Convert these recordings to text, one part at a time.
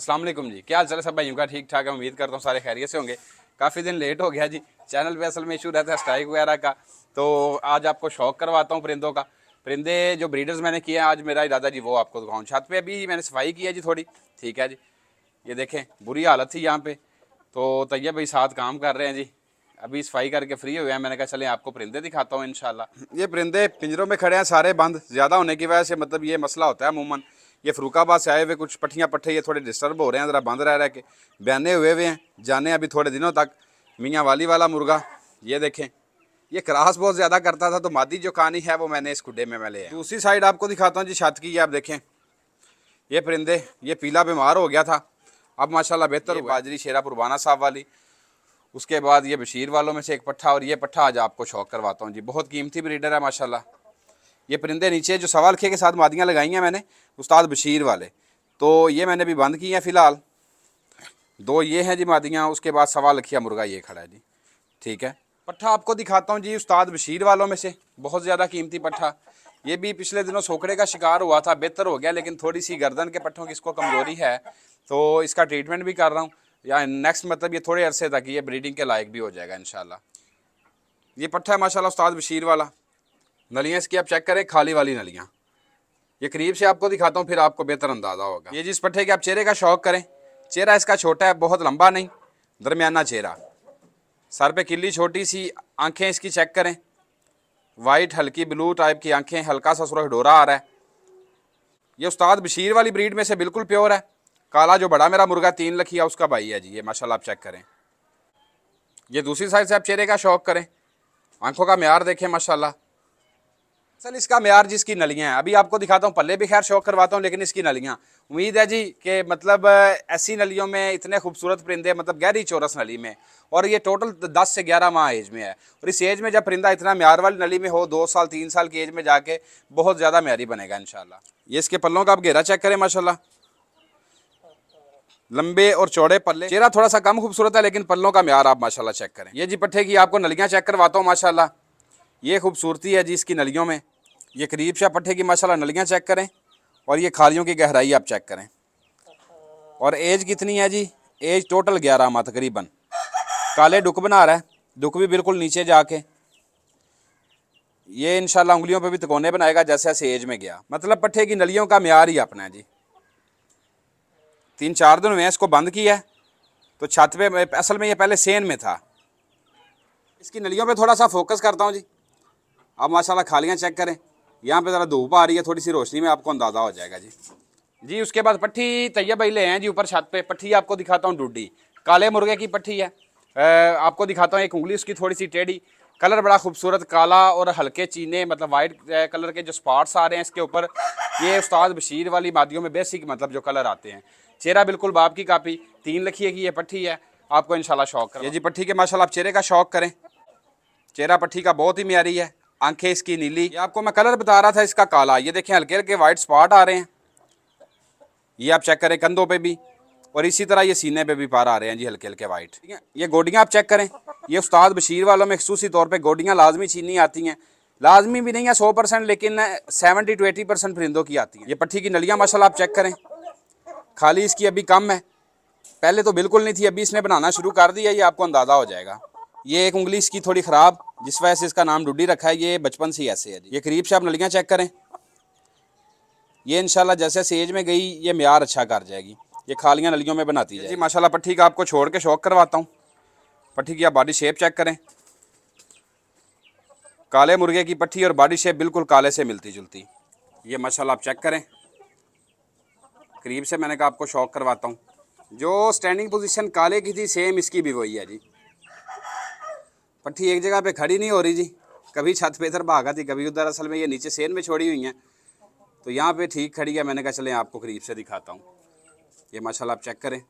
असलम जी क्या हाल चल सब भाइयों का ठीक ठाक है उम्मीद करता हूँ सारे खैरियत से होंगे काफ़ी दिन लेट हो गया जी चैनल पे असल में इशू रहता है स्ट्राइक वगैरह का तो आज आपको शौक करवाता हूँ परिंदों का परिंदे जो ब्रीडर्स मैंने किए हैं आज मेरा इरादा जी वो आपको दिखाऊँ छत पर अभी मैंने सफाई की है जी थोड़ी ठीक है जी ये देखें बुरी हालत थी यहाँ पर तो तैयब भाई साथ काम कर रहे हैं जी अभी सफाई करके फ्री हुए हैं मैंने कहा चले आपको परिंदे दिखाता हूँ इन ये परिंदे पिंजरों में खड़े हैं सारे बंद ज़्यादा होने की वजह से मतलब ये मसला होता है अमूमन ये फरूकाबाद से आए हुए कुछ पट्टियाँ पट्ठे ये थोड़े डिस्टर्ब हो रहे हैं ज़रा बंद रह रह के बहने हुए हुए हैं जाने अभी थोड़े दिनों तक मियाँ वाली वाला मुर्गा ये देखें ये क्रास बहुत ज़्यादा करता था तो मादी जो कहानी है वो मैंने इस गुड्डे में मैं ले दूसरी साइड आपको दिखाता हूँ जी छत की आप देखें ये परिंदे ये पीला बीमार हो गया था अब माशाल्लाह बेहतर बाजरी शेरा पुरवाना साहब वाली उसके बाद ये बशीर वालों में से एक पट्ठा और ये पट्ठा आज आपको शौक करवाता हूँ जी बहुत कीमती ब्रीडर है माशाल्लाह ये परिंदे नीचे जो सवाल खे के साथ मादियाँ लगाई हैं मैंने उस्ताद बशीर वाले तो ये मैंने अभी बंद की हैं फ़िलहाल दो ये हैं जी मादियाँ उसके बाद सवाल लखिया मुर्गा ये खड़ा है जी ठीक है पट्ठा आपको दिखाता हूँ जी उस्ताद बशीर वालों में से बहुत ज़्यादा कीमती पट्ठा ये भी पिछले दिनों सोकड़े का शिकार हुआ था बेहतर हो गया लेकिन थोड़ी सी गर्दन के पट्ठों की इसको कमज़ोरी है तो इसका ट्रीटमेंट भी कर रहा हूँ या नेक्स्ट मतलब ये थोड़े अरसे तक ये ब्रीडिंग के लायक भी हो जाएगा इन ये पट्ठा है माशाला उस्ताद बशीर वाला नलियाँ इसकी आप चेक करें खाली वाली नलियाँ ये करीब से आपको दिखाता हूँ फिर आपको बेहतर अंदाज़ा होगा ये जिस पट्टे के आप चेहरे का शौक करें चेहरा इसका छोटा है बहुत लंबा नहीं दरमियाना चेहरा सर पे किल्ली छोटी सी आंखें इसकी चेक करें वाइट हल्की ब्लू टाइप की आंखें हल्का सा सुरख डोरा आ रहा है ये उस्ताद बशीर वाली ब्रीड में से बिल्कुल प्योर है काला जो बड़ा मेरा मुर्गा तीन लखिया उसका भाई है जी ये माशाला आप चेक करें ये दूसरी साइड से आप चेहरे का शौक करें आंखों का म्यार देखें माशाला असल इसका मैार जिसकी नलियाँ हैं अभी आपको दिखाता हूँ पल्ले भी खैर शौक करवाता हूँ लेकिन इसकी नलियाँ उम्मीद है जी कि मतलब ऐसी नलियों में इतने खूबसूरत परिंदे मतलब गहरी चौरस नली में और ये टोटल दस से ग्यारह माह एज में है और इस एज में जब परिंदा इतना म्यार वाली नली में हो दो साल तीन साल की एज में जाके बहुत ज़्यादा म्यारी बनेगा इन ये इसके पल्लों का आप घेरा चेक करें माशाला लंबे और चौड़े पल्ले चेहरा थोड़ा सा कम खूबसूरत है लेकिन पल्लों का म्यार आप माशाला चेक करें ये जी पट्टे की आपको नलियाँ चेक करवाता हूँ माशाला ये खूबसूरती है जी इसकी नलियों में ये करीब शाह पट्टे की माशाला नलियाँ चेक करें और ये खालियों की गहराई आप चेक करें और एज कितनी है जी एज टोटल ग्यारह माह तकरीबन काले डुक बना रहा है डुक भी बिल्कुल नीचे जाके ये इनशाला उंगलियों पे भी तकोने बनाएगा जैसे ऐसे एज में गया मतलब पट्टे की नलियों का म्यार ही अपना है जी तीन चार दिन हुए इसको बंद किया तो छत पे असल में ये पहले सेन में था इसकी नलियों पे थोड़ा सा फोकस करता हूँ जी अब माशाल्लाह खालियाँ चेक करें यहाँ पे ज़रा धूप आ रही है थोड़ी सी रोशनी में आपको अंदाज़ा हो जाएगा जी जी उसके बाद पट्टी तैया भाई ले हैं जी ऊपर छत पे पट्टी आपको दिखाता हूँ डूडी काले मुर्गे की पट्टी है आपको दिखाता हूँ एक उंगली उसकी थोड़ी सी टेढ़ी कलर बड़ा खूबसूरत काला और हल्के चीने मतलब वाइट कलर के जो स्पॉट्स आ रहे हैं इसके ऊपर ये उस्ताद बशीर वाली मादियों में बेसिक मतलब जो कलर आते हैं चेहरा बिल्कुल बाप की कापी तीन लखिए की ये पट्टी है आपको इनशाला शौक करें जी पट्टी के माशाल्लाह आप चेहरे का शौक करें चेहरा पट्टी का बहुत ही म्यारी है आंखें इसकी नीली ये आपको मैं कलर बता रहा था इसका काला ये देखें हल्के हल्के वाइट स्पॉट आ रहे हैं ये आप चेक करें कंधों पे भी और इसी तरह ये सीने पे भी पार आ रहे हैं जी हल्के हल्के वाइट ठीक है ये गोडियाँ आप चेक करें ये उस्ताद बशीर वालों में खसूसी तौर पर गोडियाँ लाजमी छीनी आती हैं लाजमी भी नहीं है सौ परसेंट लेकिन सेवेंटी टू एटी परसेंट परिंदों की आती हैं ये पट्टी की नलियाँ माशा आप चेक करें खाली इसकी अभी कम है पहले तो बिल्कुल नहीं थी अभी इसने बनाना शुरू कर दिया ये आपको अंदाज़ा हो जाएगा ये एक उंगली इसकी थोड़ी ख़राब जिस वजह से इसका नाम डुडी रखा है ये बचपन से ही ऐसे है ये करीब से आप नलियाँ चेक करें ये इनशाला जैसे जैसे एज में गई ये म्यार अच्छा कर जाएगी ये खालियाँ नलियों में बनाती है जी माशाला पट्टी का आपको छोड़ के शौक करवाता हूँ पट्टी की आप बॉडी शेप चेक करें काले मुर्गे की पट्टी और बॉडी शेप बिल्कुल काले से मिलती जुलती ये माशाल्लाह आप चेक करें करीब से मैंने कहा आपको शौक करवाता हूँ जो स्टैंडिंग पोजीशन काले की थी सेम इसकी भी वही है जी पट्टी एक जगह पे खड़ी नहीं हो रही जी कभी छत पे इधर भागा थी कभी उधर असल में ये नीचे सेन में छोड़ी हुई हैं तो यहाँ पे ठीक खड़ी है मैंने कहा चले आपको करीब से दिखाता हूँ ये माशाल्लाह आप चेक करें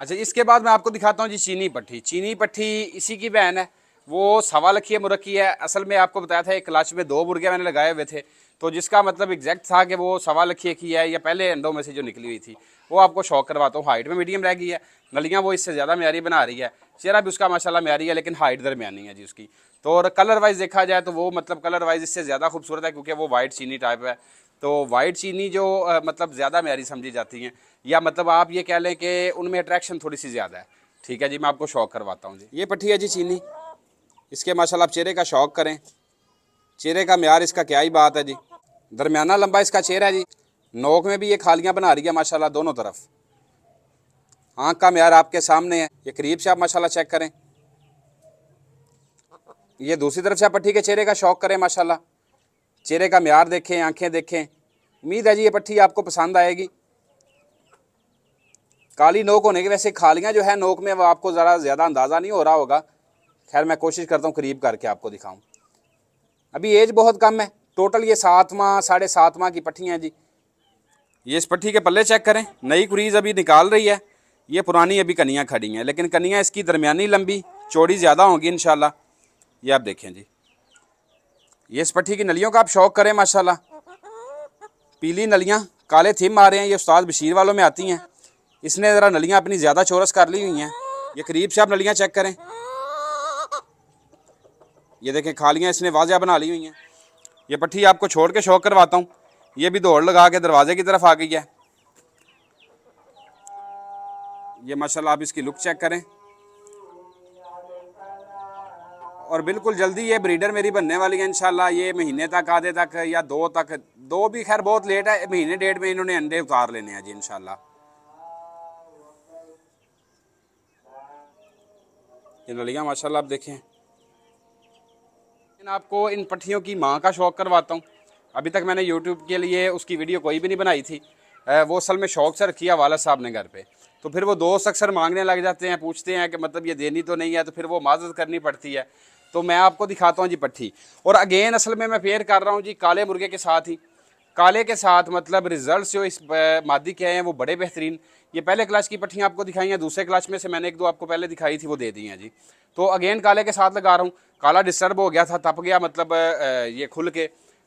अच्छा इसके बाद मैं आपको दिखाता हूँ जी चीनी पट्टी चीनी पट्टी इसी की बहन है वो सवा लखी है मुरक्की है असल में आपको बताया था एक क्लाच में दो मुर्गे मैंने लगाए हुए थे तो जिसका मतलब एग्जैक्ट था कि वो सवा लखी की है या पहले अंडों में से जो निकली हुई थी वो आपको शौक करवाता हूँ हाइट में मीडियम रह गई है नलियाँ वो इससे ज़्यादा म्यारी बना रही है चेहरा भी उसका माशाला म्यारी है लेकिन हाइट दरमियानी है जी उसकी तो और कलर वाइज देखा जाए तो वो मतलब कलर वाइज इससे ज़्यादा खूबसूरत है क्योंकि वो वाइट चीनी टाइप है तो वाइट चीनी जो मतलब ज़्यादा म्यारी समझी जाती हैं या मतलब आप ये कह लें कि उनमें अट्रैक्शन थोड़ी सी ज़्यादा है ठीक है जी मैं आपको शौक करवाता हूँ जी ये पट्टी है जी चीनी इसके माशाल्लाह आप चेहरे का शौक करें चेहरे का म्यार इसका क्या ही बात है जी दरमियाना लंबा इसका चेहरा है जी नोक में भी ये खालियाँ बना रही है माशाल्लाह दोनों तरफ आँख का मैार आपके सामने है ये करीब से आप माशाल्लाह चेक करें ये दूसरी तरफ से आप पट्टी के चेहरे का शौक करें माशाल्लाह चेहरे का मैार देखें आंखें देखें उम्मीद है जी ये पट्टी आपको पसंद आएगी काली नोक होने की वैसे खालियाँ जो है नोक में वो आपको ज़रा ज़्यादा अंदाज़ा नहीं हो रहा होगा खैर मैं कोशिश करता हूँ करीब करके आपको दिखाऊँ अभी एज बहुत कम है टोटल ये सातवां साढ़े सातवां की पट्टी है जी ये इस पट्टी के पल्ले चेक करें नई कुरीज अभी निकाल रही है ये पुरानी अभी कनियाँ खड़ी हैं लेकिन कनियाँ इसकी दरमियानी लंबी चौड़ी ज़्यादा होंगी इन ये आप देखें जी ये इस पट्टी की नलियों का आप शौक करें माशा पीली नलियाँ काले थिम आ रहे हैं ये उस्ताद बशीर वालों में आती हैं इसने ज़रा नलियाँ अपनी ज़्यादा चोरस कर ली हुई हैं ये करीब से आप नलियाँ चेक करें ये देखें खालियाँ इसने वाजिया बना ली हुई हैं ये पट्टी आपको छोड़ के शौक करवाता हूँ ये भी दौड़ लगा के दरवाजे की तरफ आ गई है ये माशाल्लाह आप इसकी लुक चेक करें और बिल्कुल जल्दी ये ब्रीडर मेरी बनने वाली है इनशाला ये महीने तक आधे तक या दो तक दो भी खैर बहुत लेट है महीने डेढ़ में इन्होंने अंडे उतार लेने हैं जी इनशाला ये नलियाँ माशाल्लाह आप देखें मैं आपको इन पट्टियों की माँ का शौक़ करवाता हूँ अभी तक मैंने यूट्यूब के लिए उसकी वीडियो कोई भी नहीं बनाई थी वो असल में शौक़ से रखी है वाला साहब ने घर पे तो फिर वो दोस्त अक्सर मांगने लग जाते हैं पूछते हैं कि मतलब ये देनी तो नहीं है तो फिर वो माजत करनी पड़ती है तो मैं आपको दिखाता हूँ जी पट्टी और अगेन असल में मैं पेयर कर रहा हूँ जी काले मुर्गे के साथ ही काले के साथ मतलब रिज़ल्ट जो इस मादी के हैं वो बड़े बेहतरीन ये पहले क्लास की पट्टियाँ आपको दिखाई हैं दूसरे क्लास में से मैंने एक दो आपको पहले दिखाई थी वो दे दी हैं जी तो अगेन काले के साथ लगा रहा हूँ काला डिस्टर्ब हो गया था तप गया मतलब ये खुल के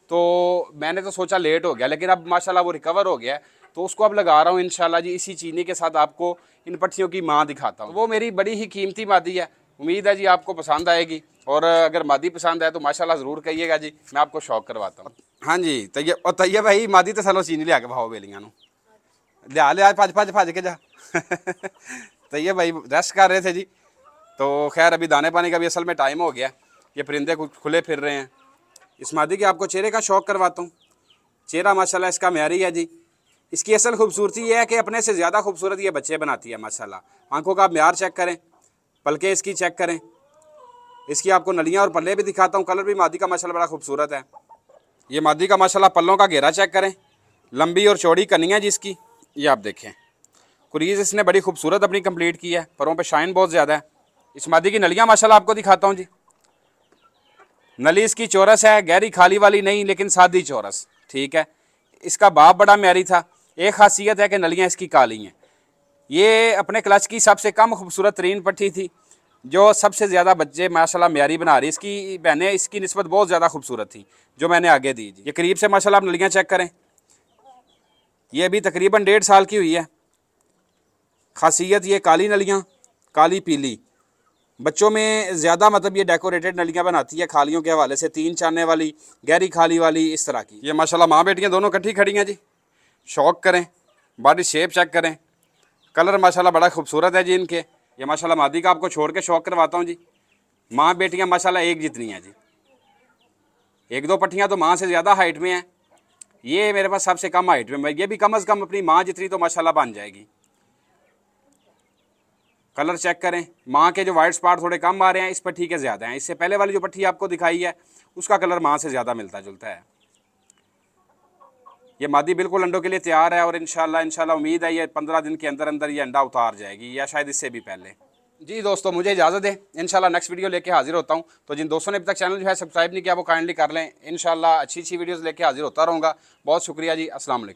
तो मैंने तो सोचा लेट हो गया लेकिन अब माशाल्लाह वो रिकवर हो गया तो उसको अब लगा रहा हूँ इन जी इसी चीनी के साथ आपको इन पट्टियों की माँ दिखाता हूँ तो वो मेरी बड़ी ही कीमती मादी है उम्मीद है जी आपको पसंद आएगी और अगर मादी पसंद आए तो माशाला ज़रूर कहिएगा जी मैं आपको शौक करवाता हूँ हाँ जी तैयब और तैयब भाई मादी तो सालों चीनी लिया के भाव बेलियाँ लिया लिया भज भज भज के जा तो ये भाई रेस्ट कर रहे थे जी तो खैर अभी दाने पानी का भी असल में टाइम हो गया ये परिंदे खुले फिर रहे हैं इस मादी के आपको चेहरे का शौक करवाता हूँ चेहरा माशाल्लाह इसका म्यारी है जी इसकी असल खूबसूरती यह है कि अपने से ज़्यादा खूबसूरत ये बच्चे बनाती है माशाल्लाह आंखों का आप म्यार चेक करें पलके इसकी चेक करें इसकी आपको नलियाँ और पल्ले भी दिखाता हूँ कलर भी मादी का माशाल्लाह बड़ा खूबसूरत है ये मादी का माशाल्लाह पल्लों का घेरा चेक करें लंबी और चौड़ी कनियाँ जिसकी ये आप देखें कुरीज़ इसने बड़ी खूबसूरत अपनी कंप्लीट की है परों पे शाइन बहुत ज़्यादा है इस मादी की नलियाँ माशाल्लाह आपको दिखाता हूँ जी नली इसकी चौरस है गहरी खाली वाली नहीं लेकिन सादी चौरस ठीक है इसका बाप बड़ा म्यारी था एक खासियत है कि नलियाँ इसकी काली हैं ये अपने क्लच की सबसे कम खूबसूरत तरीन पट्टी थी जो सबसे ज़्यादा बच्चे माशाल्लाह म्यारी बना रही इसकी बहनें इसकी नस्बत बहुत ज़्यादा खूबसूरत थी जो मैंने आगे दी जी ये करीब से माशाल्लाह आप नलियाँ चेक करें ये अभी तकरीबन डेढ़ साल की हुई है खासियत ये काली नलियाँ काली पीली बच्चों में ज़्यादा मतलब ये डेकोरेटेड नलियाँ बनाती है खालियों के हवाले से तीन चाने वाली गहरी खाली वाली इस तरह की ये माशाल्लाह माँ बेटियाँ दोनों कट्ठी खड़ी हैं जी शौक करें बॉडी शेप चेक करें कलर माशाल्लाह बड़ा खूबसूरत है जी इनके ये माशाल्लाह मादी का आपको छोड़ के शौक करवाता हूँ जी माँ बेटियाँ माशाल्लाह एक जितनी हैं जी एक दो पट्टियाँ तो माँ से ज़्यादा हाइट में हैं ये मेरे पास सबसे कम हाइट में ये भी कम अज़ कम अपनी माँ जितनी तो माशाल्लाह बन जाएगी कलर चेक करें माँ के जो वाइट स्पॉट थोड़े कम आ रहे हैं इस पट्टी के ज़्यादा हैं इससे पहले वाली जो पट्टी आपको दिखाई है उसका कलर माँ से ज़्यादा मिलता जुलता है ये मादी बिल्कुल अंडों के लिए तैयार है और इनशाला इनशाला उम्मीद है ये पंद्रह दिन के अंदर अंदर ये अंडा उतार जाएगी या शायद इससे भी पहले जी दोस्तों मुझे इजाज़त दें इनशाला नेक्स्ट वीडियो लेके हाजिर होता हूँ तो जिन दोस्तों ने अभी तक चैनल जो है सब्सक्राइब नहीं किया वो काइंडली कर लें इनशाला अच्छी अच्छी वीडियोस लेके हाजिर होता रहूँगा बहुत शुक्रिया जी असल